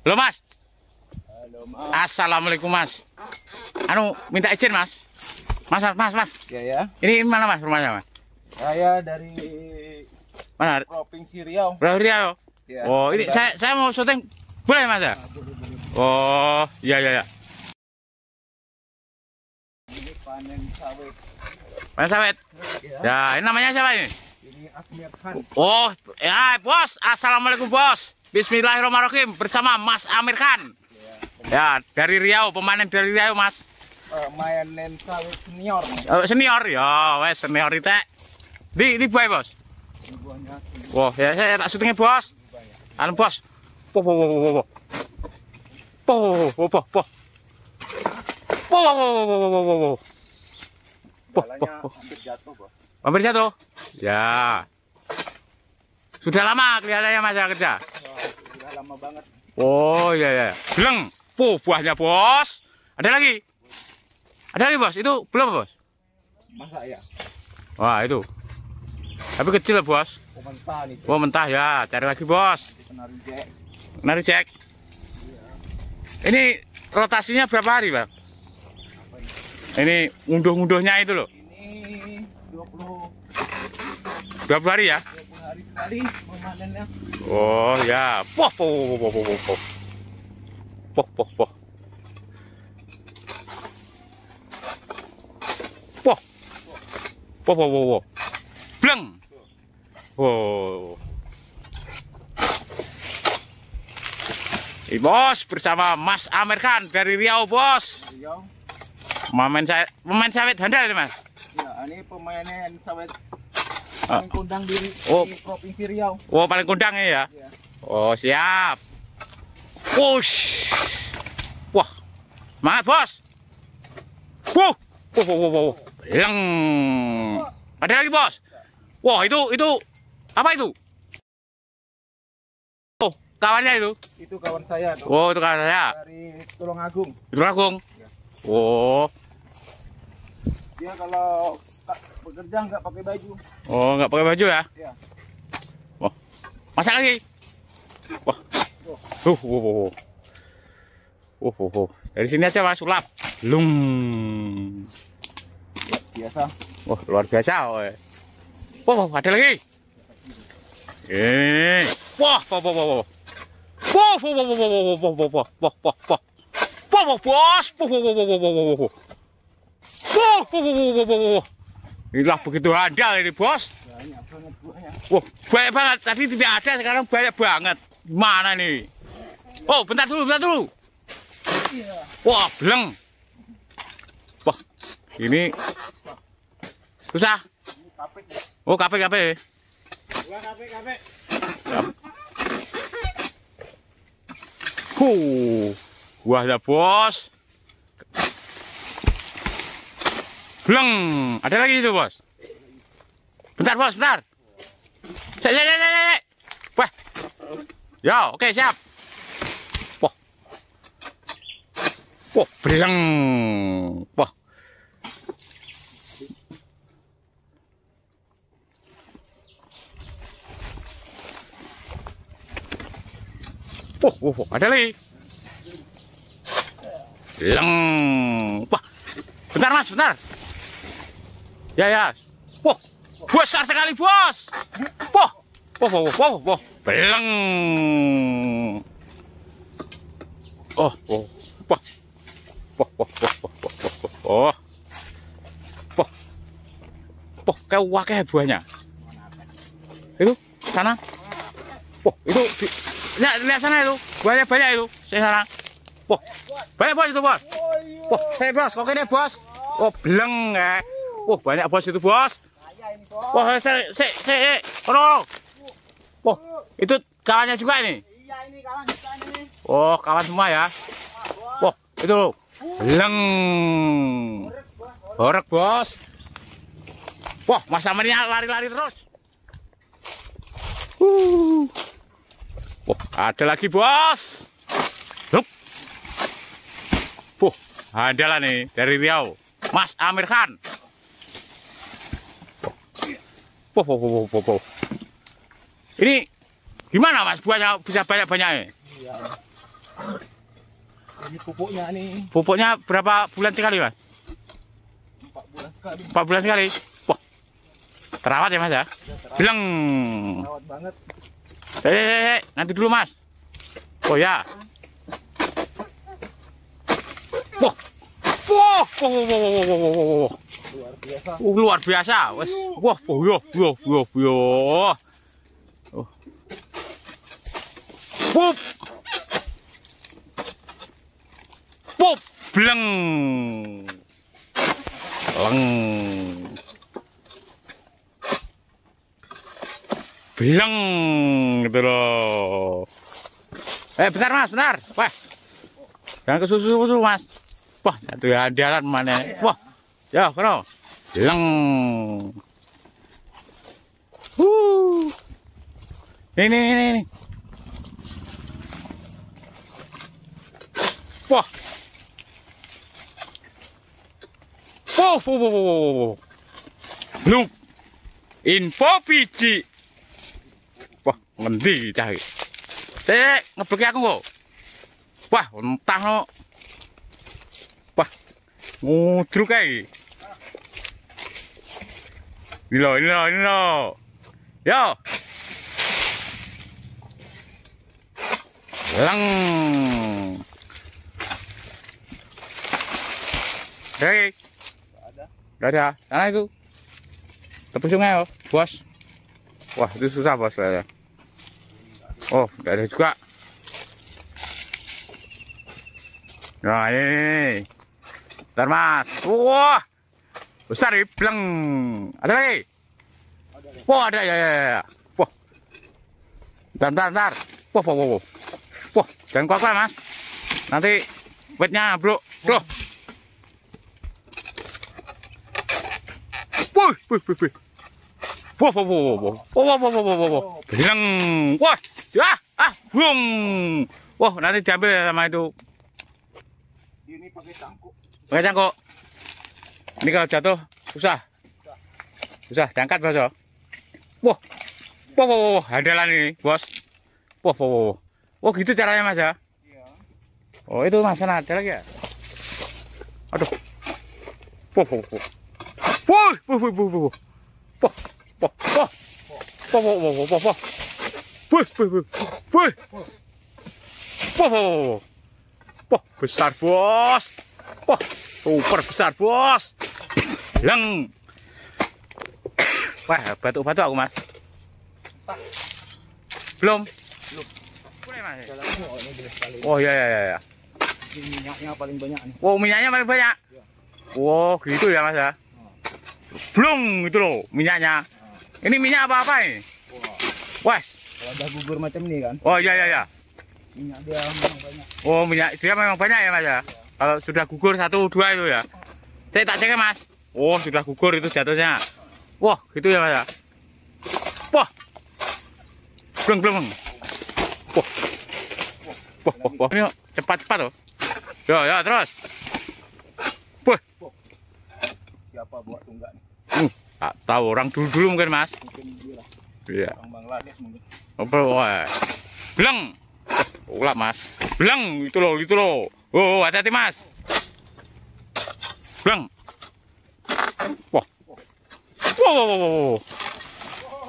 Halo mas. Halo, mas. Assalamualaikum mas. Anu minta izin mas. Mas mas mas mas. Ya ya. Ini mana mas rumahnya mas? Saya dari mana? Provinsi Riau. Riau. Ya. Oh ini saya saya mau syuting boleh mas ya? Nah, boleh, boleh. Oh ya ya ya. Ini panen sawit. Panen sawit. Ya. ya ini namanya siapa ini? Oh, ya bos. Assalamualaikum bos. Bismillahirrahmanirrahim bersama Mas Amir Khan. Ya, ya dari Riau, pemanen dari Riau, Mas. Uh, sawit senior. Uh, senior ya, wes senior itu. Di di buah Bos. Wah, wow, ya saya tak syutingnya, Bos. Anu, Bos. Po po po po po. Po po po po. Po po po po po po. hampir jatuh, Bos. Hampir jatuh? Ya. Sudah lama kelihatannya Mas ya kerja? Wah, sudah lama banget. Oh, iya ya. bleng Puh, buahnya, Bos. Ada lagi? Ada lagi, Bos. Itu belum, Bos? Masa ya? Wah, itu. Tapi kecil, Bos. Oh, mentah nih. Oh, mentah ya. Cari lagi, Bos. Nari cek. Nari cek. Iya. Ini rotasinya berapa hari, Bang? Ini unduh-unduhnya itu loh. Ini 20 20 hari ya? 20 hari sekali memanennya. Oh ya, poh poh poh poh poh poh. Poh poh poh. Poh. Poh poh poh. poh. Bleng. Oh. Hey, bos bersama Mas Amerkan dari Riau, Bos. Riau. Pemain saya pemain sawit handal ini Mas. Ya, ini yang sawit ah. paling kundang di, oh. di Provinsi Riau. Oh, paling kundang ya? ya. Oh, siap. Push. Wah. Semangat, Bos. Wuh. Wuh, wuh, wuh, wuh. Leng. Ada lagi, Bos. Wah, itu itu apa itu? Oh, kawannya itu? Itu kawan saya. Tuh. Oh, itu kawan saya. Dari Tulungagung. Tulungagung. Oh. Dia kalau bekerja nggak pakai baju. Oh, nggak pakai baju ya? Iya. Wah. Masak lagi. Wah. Oh. Uh, oh, oh, oh. Oh, oh, Dari sini aja Mas sulap. Lung. Luar biasa. Wah, luar biasa. oi. Wah, wah, ada lagi. Eh. Wah, wah, wah, wah. Wah, wah, wah, wah, wah, wah, wah, wah, wah, wah, wah. Wow, bos. Wow, wow, wow, wow, wow. Wow, wow, wow, wow, wow. Inilah begitu handal ini, Bos. Banyak banget, banyak. Wah, banyak banget. Tadi tidak ada, sekarang banyak banget. Mana nih? Oh, bentar dulu, bentar dulu. Iya. Wah, beleng. Wah, ini susah. Oh, kape kape. Wah, kape kape. Huh. Wah ada bos. Bleng. Ada lagi itu bos. Bentar bos, bentar. Lek, lek, lek, lek. Wah. Ya, oke okay, siap. Wah. Wah, bleng. Wah. Wah, wah, wah, ada lagi. Leng. Wah. Bentar Mas, bentar. Ya ya. Wah. Besar sekali, Bos. Wah. Wah, wah, wah, wah. leng Oh, oh. Wah. Wah, wah, wah, wah, wah, wah, wah. Wah. Wah, kayak kayak buahnya. Itu sana. Wah, itu lihat, lihat sana itu. banyak banyak itu. Saya sana. Wah. Banyak bos itu bos. Oh, iya. Wah, oh, hey bos, kok ini bos? Oh, beleng ya. Wah, banyak bos itu bos. Wah, saya, saya, saya, kono. Wah, itu kawannya juga iya, ini. Oh, kawan semua ya. Wah, itu loh. Beleng. Horek bos. Wah, masa Amernya lari-lari terus. Uh. Wah, ada lagi bos. Ah, Adalah nih dari Riau, Mas Amir Khan. Poh, poh, Ini gimana Mas buahnya bisa banyak-banyak? Iya. Ini pupuknya nih. Pupuknya berapa bulan sekali Mas? Empat bulan sekali. Empat bulan sekali. Wah, terawat ya Mas ya? Iya, bilang Terawat banget. nanti dulu Mas. Oh ya. Wow, wow, wow, wow, wow, wow, Luar biasa. Uh, luar biasa. Wes. Wah, yo, yo, yo, yo, Oh. Pop, pop, bleng. Leng. Bleng gitu loh. Eh, bentar Mas, bentar. Wah. Jangan kesusu-susu, Mas. Wah, ada andalan mana? Wah, ya kau, leng. Huh, ini ini ini. Wah, wow wow wow wow wow. Loop, info pici. Wah, mendi cah. Teh, ngepergi aku kok. Wah, entah kok. Wah, ngudruk ae. Ini loh, ini loh, ini loh. Yo. Lang. Hei. Ada. ada. Sana itu. Tepi sungai, loh, Bos. Wah, itu susah, Bos. Ya. Oh, gak ada juga. Nah, ini. ini. Bentar mas. Wah. Besar ya, pleng. Ada lagi? Ada Wah ada ya, ya. ya, ya. Wah. Bentar, bentar, bentar. Wah, wah, wah, wah. Wah, jangan kuat-kuat mas. Nanti wetnya bro. Bro. Wah, wah, wah, Wah, wah, wah, wah, wah. Wah, wah, wah, wah, wah, ya, wah. Bilang. Wah, ah, ah, bung. Wah, nanti diambil ya sama itu. Ini pakai cangkuk. Pakai cangkok. Ini kalau jatuh susah. Susah, diangkat bos. Wah. Wah, wah, wah, wah, ini, bos. Wah, wah, wah. Wah, gitu caranya, Mas ya? Iya. Oh, itu Mas ada lagi ya? Aduh. Wah, wah, wah. Wah, wah, wah, wah, wah. Wah, wah, wah. Wah, wah, wah, wah, wah. Wih, Wah, wah, wah. Wah, besar, bos. Wah, super besar, Bos. Leng. Wah, batu-batu aku, Mas. Belum. Oh ya ya ya. Minyaknya paling banyak nih. Wow, minyaknya paling banyak. Wow gitu ya, Mas ya. Belum itu loh minyaknya. Ini minyak apa-apa ini? Wah. Kalau ada gugur macam ini kan. Oh iya iya iya. Minyak dia memang banyak. Oh, minyak dia memang banyak ya, Mas ya. ya. Kalau sudah gugur satu dua itu ya. Saya tak cek mas. Oh sudah gugur itu jatuhnya. Wah gitu ya mas ya? Wah. Belum belum. Wah. Wah wah wah. Ini cepat cepat loh. Ya ya terus. Wah. Siapa buat tunggak nih? Hmm, tak tahu orang dulu dulu mungkin mas. Mungkin Iya. Orang Bangladesh mungkin. Apa? Beleng. Ulah mas. Beleng itu loh itu loh. Oh, hati-hati mas. Bang. Wah. wow, wow, wow,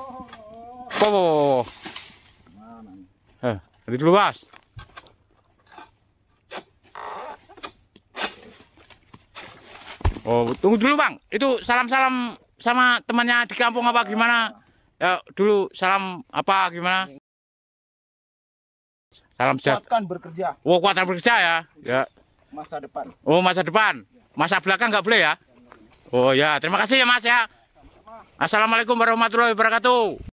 wow, wow. Wow. Wow. Eh, dulu mas. Oh, tunggu dulu bang. Itu salam-salam sama temannya di kampung apa gimana? Ya, dulu salam apa gimana? Salam sehat. Kuatkan bekerja. Oh, kuatkan bekerja ya. Ya. Masa depan. Oh, masa depan. Masa belakang nggak boleh ya? Oh ya, terima kasih ya Mas ya. Assalamualaikum warahmatullahi wabarakatuh.